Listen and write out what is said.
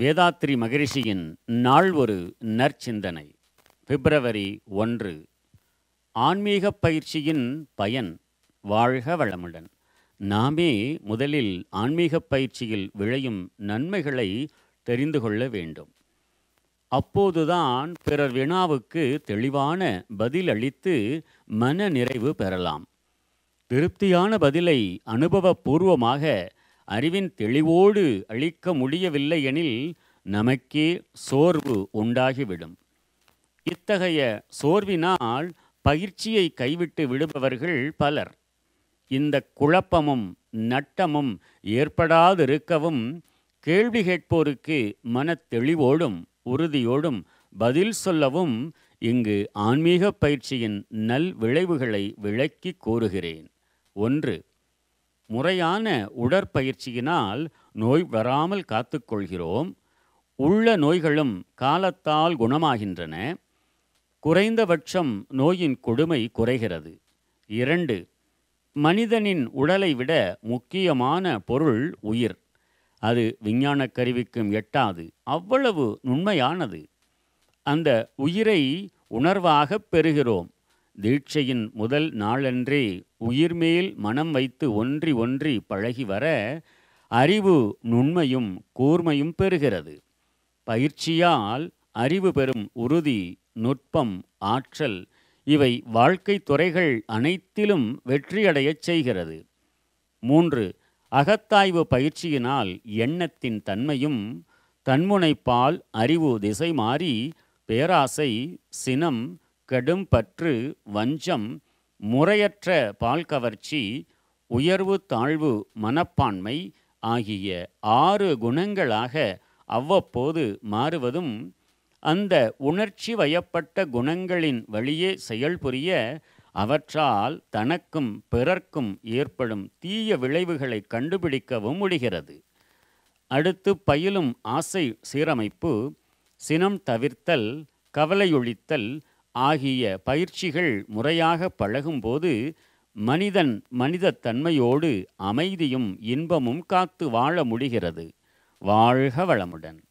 வேதாத்ரி மகரிஷியின் நாள் ஒரு நற்சிந்தனை பிப்ரவரி ஒன்று ஆன்மீக பயிற்சியின் பயன் வாழ்க வளமுடன் நாமே முதலில் ஆன்மீக பயிற்சியில் விளையும் நன்மைகளை தெரிந்து கொள்ள வேண்டும் அப்போதுதான் பிறர் வினாவுக்கு தெளிவான பதில் அளித்து மன நிறைவு பெறலாம் திருப்தியான பதிலை அனுபவபூர்வமாக அறிவின் தெளிவோடு அழிக்க முடியவில்லை எனில் நமக்கே சோர்வு உண்டாகிவிடும் இத்தகைய சோர்வினால் பயிற்சியை கைவிட்டு விடுபவர்கள் பலர் இந்த குழப்பமும் நட்டமும் ஏற்படாதிருக்கவும் கேள்வி கேட்போருக்கு மன தெளிவோடும் உறுதியோடும் பதில் சொல்லவும் இங்கு ஆன்மீக பயிற்சியின் நல் விளைவுகளை விளக்கி கூறுகிறேன் ஒன்று முறையான உடற்பயிற்சியினால் நோய் வராமல் காத்துக்கொள்கிறோம் உள்ள நோய்களும் காலத்தால் குணமாகின்றன குறைந்தபட்சம் நோயின் கொடுமை குறைகிறது இரண்டு மனிதனின் உடலை விட முக்கியமான பொருள் உயிர் அது விஞ்ஞான கருவிக்கும் எட்டாது அவ்வளவு நுண்மையானது அந்த உயிரை உணர்வாகப் பெறுகிறோம் தீட்சையின் முதல் நாளன்றே உயிர்மேல் மனம் வைத்து ஒன்றி ஒன்றி பழகி வர அறிவு நுண்மையும் கூர்மையும் பெறுகிறது பயிற்சியால் அறிவு பெறும் உறுதி நுட்பம் ஆற்றல் இவை வாழ்க்கை துறைகள் அனைத்திலும் வெற்றியடையச் செய்கிறது மூன்று அகத்தாய்வு பயிற்சியினால் எண்ணத்தின் தன்மையும் தன்முனைப்பால் அறிவு திசை மாறி பேராசை சினம் கடும் பற்று வஞ்சம் முறையற்ற பால் கவர்ச்சி உயர்வு தாழ்வு மனப்பான்மை ஆகிய ஆறு குணங்களாக அவ்வப்போது மாறுவதும் அந்த உணர்ச்சி வயப்பட்ட குணங்களின் வழியே செயல்புரிய அவற்றால் தனக்கும் பிறர்க்கும் ஏற்படும் தீய விளைவுகளை கண்டுபிடிக்கவும் முடிகிறது அடுத்து பயிலும் ஆசை சீரமைப்பு சினம் தவிர்த்தல் கவலையொழித்தல் ஆகிய பயிற்சிகள் முறையாக பழகும்போது மனிதன் மனிதத்தன்மையோடு தன்மையோடு அமைதியும் இன்பமும் காத்து வாழ முடிகிறது வாழ்க வளமுடன்